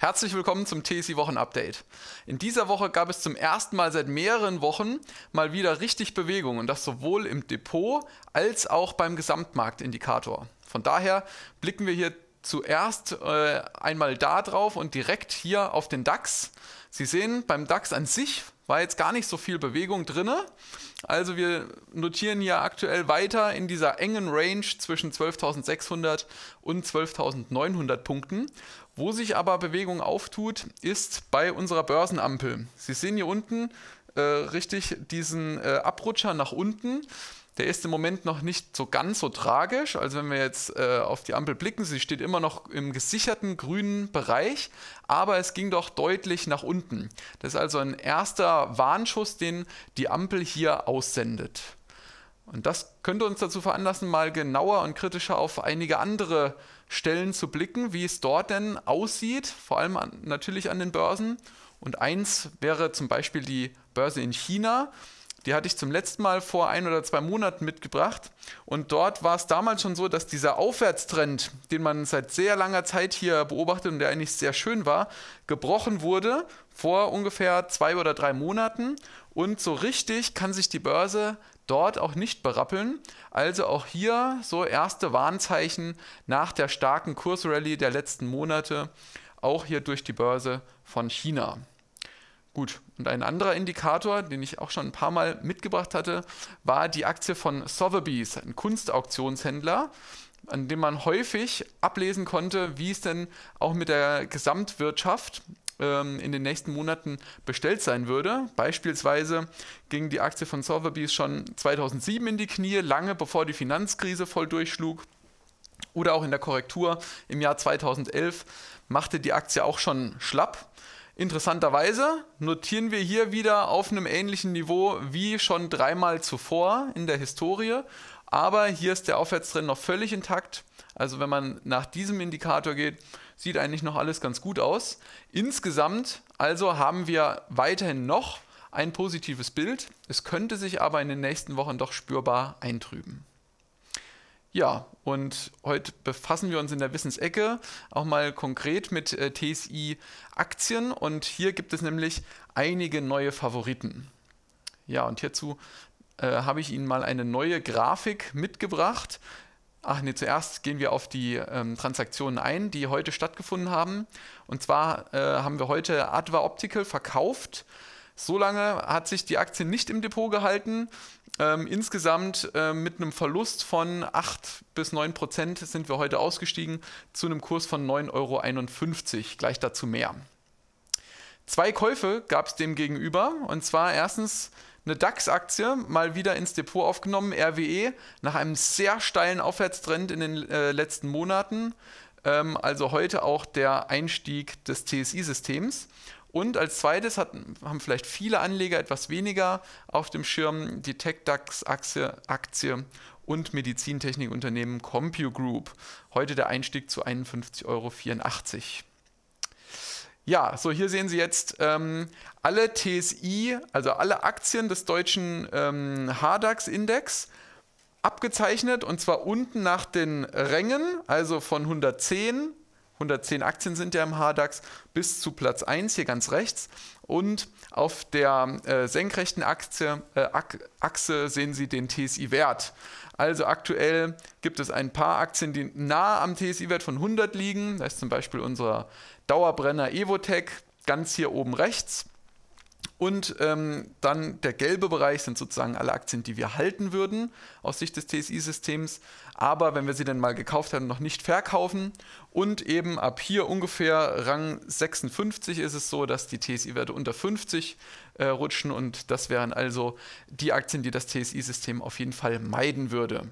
Herzlich willkommen zum TSI Wochen Update. In dieser Woche gab es zum ersten Mal seit mehreren Wochen mal wieder richtig Bewegung und das sowohl im Depot als auch beim Gesamtmarktindikator. Von daher blicken wir hier zuerst äh, einmal da drauf und direkt hier auf den DAX. Sie sehen, beim DAX an sich war jetzt gar nicht so viel Bewegung drin. Also wir notieren hier aktuell weiter in dieser engen Range zwischen 12.600 und 12.900 Punkten. Wo sich aber Bewegung auftut, ist bei unserer Börsenampel. Sie sehen hier unten äh, richtig diesen äh, Abrutscher nach unten. Der ist im Moment noch nicht so ganz so tragisch. Also wenn wir jetzt äh, auf die Ampel blicken, sie steht immer noch im gesicherten grünen Bereich, aber es ging doch deutlich nach unten. Das ist also ein erster Warnschuss, den die Ampel hier aussendet. Und das könnte uns dazu veranlassen, mal genauer und kritischer auf einige andere Stellen zu blicken, wie es dort denn aussieht, vor allem an, natürlich an den Börsen. Und eins wäre zum Beispiel die Börse in China. Die hatte ich zum letzten Mal vor ein oder zwei Monaten mitgebracht. Und dort war es damals schon so, dass dieser Aufwärtstrend, den man seit sehr langer Zeit hier beobachtet und der eigentlich sehr schön war, gebrochen wurde vor ungefähr zwei oder drei Monaten. Und so richtig kann sich die Börse dort auch nicht berappeln. Also auch hier so erste Warnzeichen nach der starken Kursrallye der letzten Monate, auch hier durch die Börse von China. Gut, und ein anderer Indikator, den ich auch schon ein paar Mal mitgebracht hatte, war die Aktie von Sotheby's, ein Kunstauktionshändler, an dem man häufig ablesen konnte, wie es denn auch mit der Gesamtwirtschaft ähm, in den nächsten Monaten bestellt sein würde. Beispielsweise ging die Aktie von Sotheby's schon 2007 in die Knie, lange bevor die Finanzkrise voll durchschlug. Oder auch in der Korrektur im Jahr 2011 machte die Aktie auch schon schlapp. Interessanterweise notieren wir hier wieder auf einem ähnlichen Niveau wie schon dreimal zuvor in der Historie. Aber hier ist der Aufwärtstrend noch völlig intakt. Also wenn man nach diesem Indikator geht, Sieht eigentlich noch alles ganz gut aus. Insgesamt also haben wir weiterhin noch ein positives Bild. Es könnte sich aber in den nächsten Wochen doch spürbar eintrüben. Ja, und heute befassen wir uns in der Wissensecke auch mal konkret mit äh, TSI-Aktien und hier gibt es nämlich einige neue Favoriten. Ja, und hierzu äh, habe ich Ihnen mal eine neue Grafik mitgebracht, Ach nee, zuerst gehen wir auf die ähm, Transaktionen ein, die heute stattgefunden haben. Und zwar äh, haben wir heute Adva Optical verkauft. Solange hat sich die Aktie nicht im Depot gehalten. Ähm, insgesamt äh, mit einem Verlust von 8 bis 9 Prozent sind wir heute ausgestiegen zu einem Kurs von 9,51 Euro. Gleich dazu mehr. Zwei Käufe gab es demgegenüber. Und zwar erstens eine DAX-Aktie mal wieder ins Depot aufgenommen, RWE, nach einem sehr steilen Aufwärtstrend in den äh, letzten Monaten. Ähm, also heute auch der Einstieg des TSI-Systems. Und als zweites hat, haben vielleicht viele Anleger etwas weniger auf dem Schirm die Tech-DAX-Aktie Aktie und Medizintechnikunternehmen CompuGroup. Heute der Einstieg zu 51,84 Euro. Ja, so hier sehen Sie jetzt ähm, alle TSI, also alle Aktien des deutschen ähm, HDAX-Index abgezeichnet und zwar unten nach den Rängen, also von 110 110 Aktien sind ja im HDAX, bis zu Platz 1 hier ganz rechts. Und auf der äh, senkrechten Achse, äh, Achse sehen Sie den TSI-Wert. Also aktuell gibt es ein paar Aktien, die nah am TSI-Wert von 100 liegen. Da ist zum Beispiel unser Dauerbrenner Evotech ganz hier oben rechts. Und ähm, dann der gelbe Bereich sind sozusagen alle Aktien, die wir halten würden aus Sicht des TSI-Systems. Aber wenn wir sie denn mal gekauft haben, noch nicht verkaufen. Und eben ab hier ungefähr Rang 56 ist es so, dass die TSI-Werte unter 50 äh, rutschen. Und das wären also die Aktien, die das TSI-System auf jeden Fall meiden würde.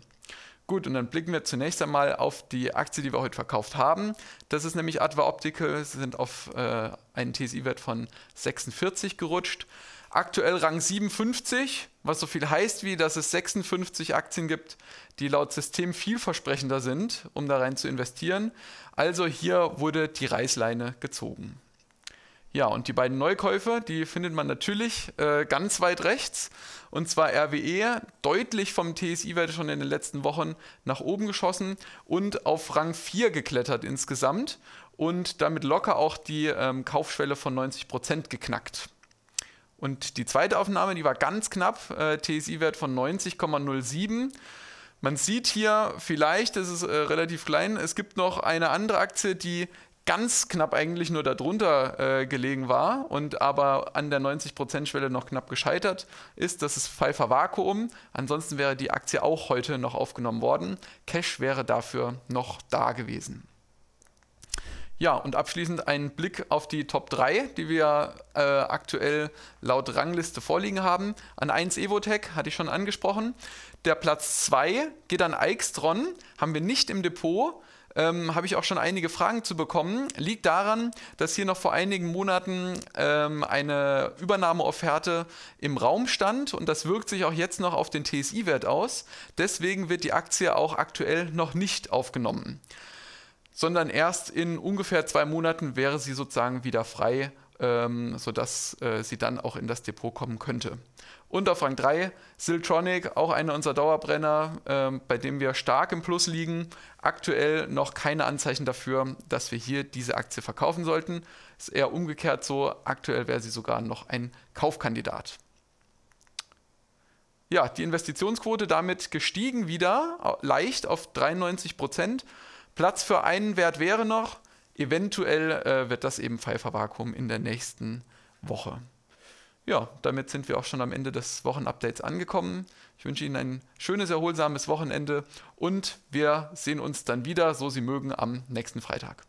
Gut, und dann blicken wir zunächst einmal auf die Aktie, die wir heute verkauft haben. Das ist nämlich Adva Optical. Sie sind auf äh, einen TSI-Wert von 46 gerutscht. Aktuell Rang 57, was so viel heißt wie, dass es 56 Aktien gibt, die laut System vielversprechender sind, um da rein zu investieren. Also hier wurde die Reißleine gezogen. Ja, und die beiden Neukäufe, die findet man natürlich äh, ganz weit rechts. Und zwar RWE, deutlich vom TSI-Wert schon in den letzten Wochen nach oben geschossen und auf Rang 4 geklettert insgesamt und damit locker auch die ähm, Kaufschwelle von 90% geknackt. Und die zweite Aufnahme, die war ganz knapp, äh, TSI-Wert von 90,07. Man sieht hier, vielleicht ist es äh, relativ klein, es gibt noch eine andere Aktie, die ganz knapp eigentlich nur darunter äh, gelegen war und aber an der 90%-Schwelle noch knapp gescheitert ist. Das ist Pfeiffer Vakuum. Ansonsten wäre die Aktie auch heute noch aufgenommen worden. Cash wäre dafür noch da gewesen. Ja, und abschließend ein Blick auf die Top 3, die wir äh, aktuell laut Rangliste vorliegen haben. An 1 Evotech hatte ich schon angesprochen. Der Platz 2 geht an Aixtron, haben wir nicht im Depot ähm, habe ich auch schon einige Fragen zu bekommen. Liegt daran, dass hier noch vor einigen Monaten ähm, eine Übernahmeofferte im Raum stand und das wirkt sich auch jetzt noch auf den TSI-Wert aus. Deswegen wird die Aktie auch aktuell noch nicht aufgenommen, sondern erst in ungefähr zwei Monaten wäre sie sozusagen wieder frei ähm, sodass äh, sie dann auch in das Depot kommen könnte. Und auf Rang 3 Siltronic, auch einer unserer Dauerbrenner, äh, bei dem wir stark im Plus liegen. Aktuell noch keine Anzeichen dafür, dass wir hier diese Aktie verkaufen sollten. Ist eher umgekehrt so. Aktuell wäre sie sogar noch ein Kaufkandidat. Ja, die Investitionsquote damit gestiegen wieder, leicht auf 93 Prozent. Platz für einen Wert wäre noch, eventuell äh, wird das eben Pfeiffer-Vakuum in der nächsten Woche. Ja, damit sind wir auch schon am Ende des Wochenupdates angekommen. Ich wünsche Ihnen ein schönes, erholsames Wochenende und wir sehen uns dann wieder, so Sie mögen, am nächsten Freitag.